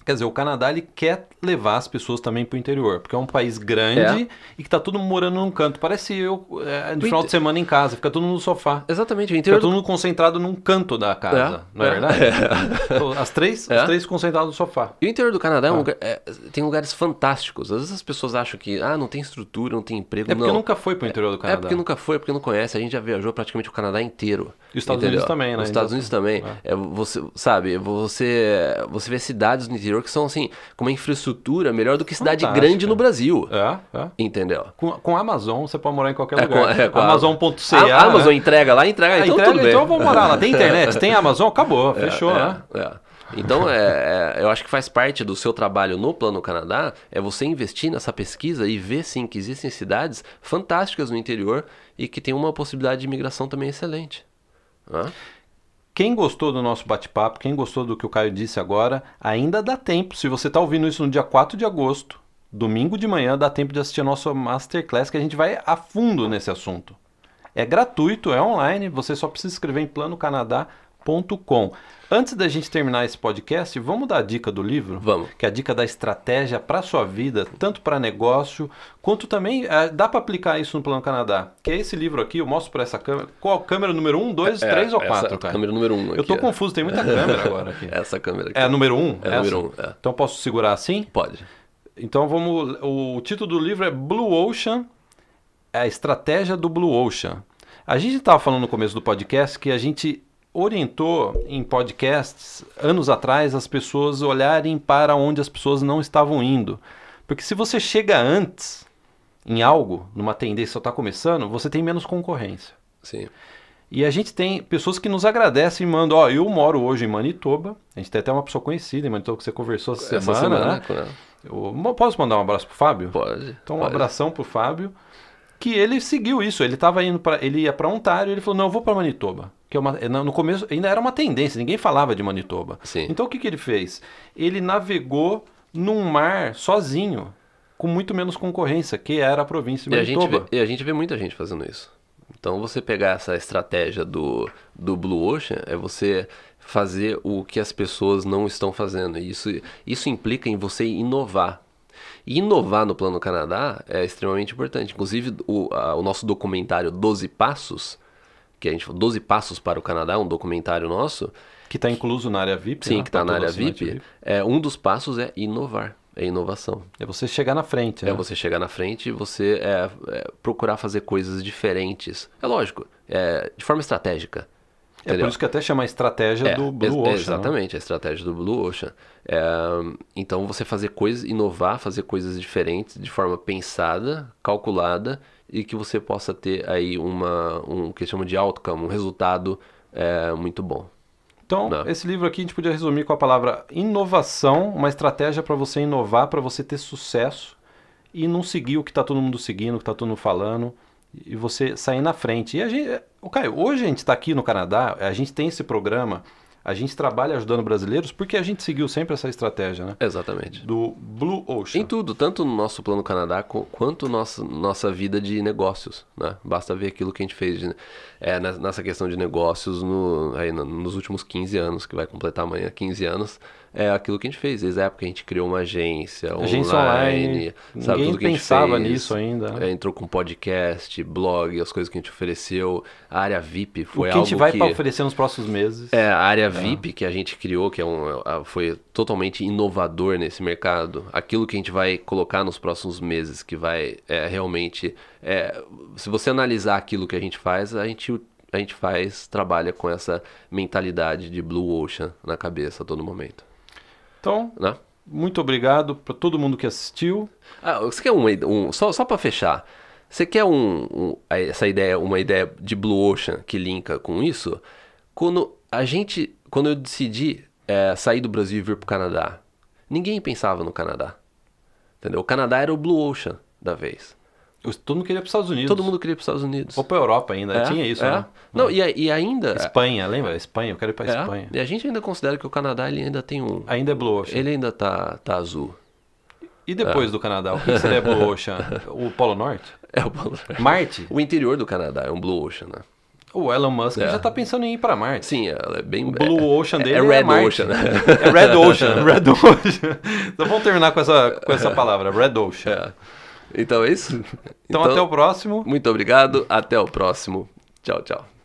S2: Quer dizer, o Canadá ele quer levar as pessoas também para
S1: o interior, porque é um país grande é. e que tá todo mundo morando num canto. Parece eu é, no final de semana em casa, fica todo mundo no sofá. Exatamente, o interior. Fica todo mundo concentrado num canto da casa, é. não é, é. verdade?
S2: As três, as é. três
S1: concentradas no sofá.
S2: E o interior do Canadá é um ah. lugar, tem lugares fantásticos. Às vezes as pessoas acham que ah, não tem estrutura, não tem emprego. É porque não. nunca foi para o interior do Canadá. É porque nunca foi, porque não conhece. A gente já viajou praticamente o Canadá inteiro. E os Estados interior. Unidos também, né? Os Estados então, Unidos também. você, sabe, você, você vê cidades no interior interior que são, assim, com uma infraestrutura melhor do que cidade Fantástica. grande no Brasil. É, é. Entendeu? Com,
S1: com a Amazon, você pode morar em qualquer é, lugar. Com, é, com Amazon.ca. A, a, Amazon né? entrega lá, entrega, ah, então entrega, tudo bem. Então eu vou morar lá. Tem internet, tem Amazon, acabou, é, fechou, é, né?
S2: É. Então, é, é, eu acho que faz parte do seu trabalho no Plano Canadá é você investir nessa pesquisa e ver sim que existem cidades fantásticas no interior e que tem uma possibilidade de imigração também excelente. Hã? Quem gostou do nosso bate-papo, quem
S1: gostou do que o Caio disse agora, ainda dá tempo. Se você está ouvindo isso no dia 4 de agosto, domingo de manhã, dá tempo de assistir a nossa masterclass que a gente vai a fundo nesse assunto. É gratuito, é online, você só precisa escrever em Plano Canadá com Antes da gente terminar esse podcast, vamos dar a dica do livro? Vamos. Que é a dica da estratégia para sua vida, tanto para negócio, quanto também é, dá para aplicar isso no Plano Canadá. Que é esse livro aqui, eu mostro para essa câmera. Qual câmera número 1, 2, 3 ou 4, é
S2: Câmera número 1. Um eu tô é. confuso, tem muita câmera agora
S1: aqui. Essa câmera aqui. É a número 1? Um, é a número 1. Um, é. Então posso segurar assim? Pode. Então vamos. O título do livro é Blue Ocean é a estratégia do Blue Ocean. A gente estava falando no começo do podcast que a gente orientou em podcasts anos atrás as pessoas olharem para onde as pessoas não estavam indo. Porque se você chega antes em algo, numa tendência só está começando, você tem menos concorrência. Sim. E a gente tem pessoas que nos agradecem e mandam, ó, oh, eu moro hoje em Manitoba, a gente tem até uma pessoa conhecida em Manitoba que você conversou essa, essa semana, semana né? Eu, posso mandar um abraço pro Fábio? Pode. Então um abração pro Fábio que ele seguiu isso. Ele tava indo para, ele ia para Ontário, ele falou: "Não, eu vou para Manitoba". Que é uma, é, no começo ainda era uma tendência, ninguém falava de Manitoba. Sim. Então o que, que ele fez? Ele navegou num mar sozinho, com muito menos concorrência, que era a província de Manitoba. E a gente
S2: vê, a gente vê muita gente fazendo isso. Então você pegar essa estratégia do, do Blue Ocean é você fazer o que as pessoas não estão fazendo. Isso, isso implica em você inovar e inovar no Plano Canadá é extremamente importante. Inclusive, o, a, o nosso documentário 12 Passos, que a gente falou 12 Passos para o Canadá, um documentário nosso. Que está incluso na área VIP. Sim, né? que está na área VIP, VIP. É, um dos passos é inovar é inovação. É você chegar na frente. É né? É você chegar na frente e você é, é, procurar fazer coisas diferentes. É lógico, é, de forma estratégica. É por isso que até chama a estratégia é, do Blue Ocean. Né? Exatamente, né? a estratégia do Blue Ocean. É, então você fazer coisas, inovar, fazer coisas diferentes de forma pensada, calculada e que você possa ter aí uma, um que chama de outcome, um resultado é, muito bom. Então, Não. Né? esse livro aqui a gente
S1: podia resumir com a palavra inovação, uma estratégia para você inovar, para você ter sucesso e não seguir o que está todo mundo seguindo, o que está todo mundo falando e você sair na frente. E a gente, o Caio, hoje a gente está aqui no Canadá, a gente tem esse programa, a gente trabalha ajudando
S2: brasileiros porque a gente seguiu sempre essa estratégia, né? Exatamente. Do Blue Ocean. Em tudo, tanto no nosso plano Canadá quanto nossa nossa vida de negócios, né? Basta ver aquilo que a gente fez de, é, nessa questão de negócios no, aí, nos últimos 15 anos, que vai completar amanhã 15 anos é aquilo que a gente fez. Desde a época a gente criou uma agência, agência online, online. Sabe, Ninguém pensava fez, nisso ainda. Né? É, entrou com podcast, blog, as coisas que a gente ofereceu. A área VIP foi algo que o que... a gente vai que, para oferecer nos próximos meses. É, a área é. VIP que a gente criou, que é um, foi totalmente inovador nesse mercado. Aquilo que a gente vai colocar nos próximos meses, que vai é, realmente... É, se você analisar aquilo que a gente faz, a gente a gente faz, trabalha com essa mentalidade de blue ocean na cabeça a todo momento. Então, né? muito obrigado para todo mundo que assistiu. Ah, você quer um, um só, só para fechar? Você quer um, um, essa ideia, uma ideia de Blue Ocean que linka com isso? Quando a gente, quando eu decidi é, sair do Brasil e vir para o Canadá, ninguém pensava no Canadá, entendeu? O Canadá era o Blue Ocean da vez. Todo mundo queria para os Estados Unidos. Todo mundo queria para os Estados Unidos. Ou para a Europa ainda, é, tinha isso, é. né? Não, e, e, ainda... Espanha, lembra? Espanha, eu quero ir para é. Espanha. E a gente ainda considera que o Canadá ele ainda tem um... Ainda é Blue Ocean. Ele ainda tá, tá azul. E depois é. do Canadá, o que seria Blue Ocean? o Polo Norte? É o Polo Norte. Marte? O interior do Canadá é um Blue Ocean, né?
S1: O Elon Musk é. já
S2: tá pensando em ir para Marte. Sim, é, é bem. O Blue é, Ocean dele é, Red Marte. Ocean. Né? É Red Ocean. Red Ocean. então vamos terminar com essa, com essa palavra, Red Ocean. É. Então é isso? Então, então até o próximo. Muito obrigado, até o próximo. Tchau, tchau.